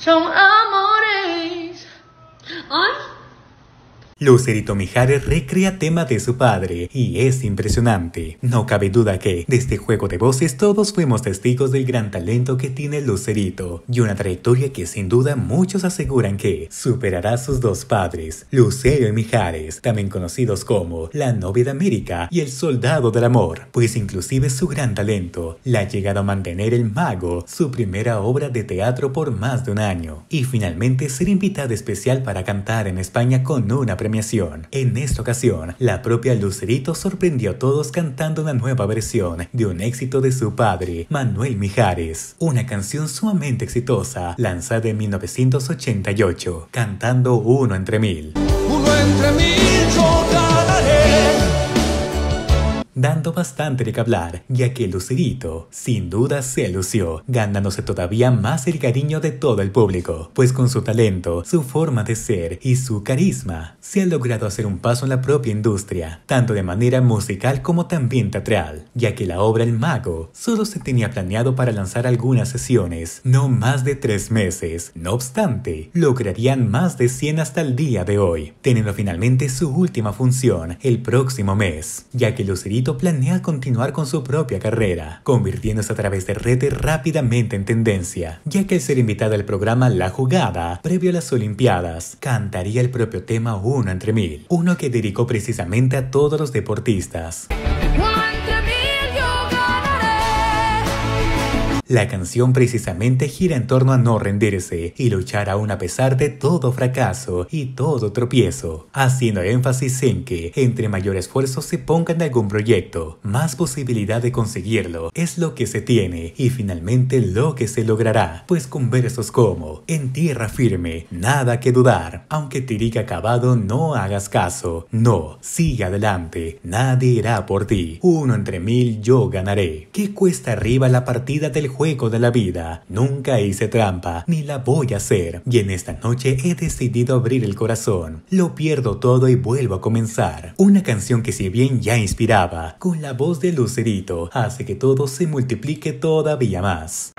São amores. Ai, Lucerito Mijares recrea tema de su padre y es impresionante. No cabe duda que, de este juego de voces, todos fuimos testigos del gran talento que tiene Lucerito y una trayectoria que sin duda muchos aseguran que superará a sus dos padres, Lucero y Mijares, también conocidos como la novia de América y el soldado del amor, pues inclusive su gran talento le ha llegado a mantener el mago, su primera obra de teatro por más de un año, y finalmente ser invitada especial para cantar en España con una premisa en esta ocasión, la propia Lucerito sorprendió a todos cantando una nueva versión de un éxito de su padre, Manuel Mijares, una canción sumamente exitosa, lanzada en 1988, cantando Uno entre mil. Uno entre mil yo dando bastante de que hablar, ya que Lucerito, sin duda, se lució, ganándose todavía más el cariño de todo el público, pues con su talento, su forma de ser y su carisma, se ha logrado hacer un paso en la propia industria, tanto de manera musical como también teatral, ya que la obra El Mago solo se tenía planeado para lanzar algunas sesiones, no más de tres meses. No obstante, lograrían más de 100 hasta el día de hoy, teniendo finalmente su última función el próximo mes, ya que Lucerito planea continuar con su propia carrera, convirtiéndose a través de redes rápidamente en tendencia, ya que al ser invitada al programa La Jugada, previo a las Olimpiadas, cantaría el propio tema Uno entre Mil, uno que dedicó precisamente a todos los deportistas. La canción precisamente gira en torno a no rendirse y luchar aún a pesar de todo fracaso y todo tropiezo, haciendo énfasis en que entre mayor esfuerzo se ponga en algún proyecto, más posibilidad de conseguirlo es lo que se tiene y finalmente lo que se logrará, pues con versos como en tierra firme, nada que dudar, aunque te diga acabado no hagas caso, no, sigue adelante, nadie irá por ti, uno entre mil yo ganaré. ¿Qué cuesta arriba la partida del juego de la vida. Nunca hice trampa, ni la voy a hacer. Y en esta noche he decidido abrir el corazón. Lo pierdo todo y vuelvo a comenzar. Una canción que si bien ya inspiraba, con la voz de Lucerito, hace que todo se multiplique todavía más.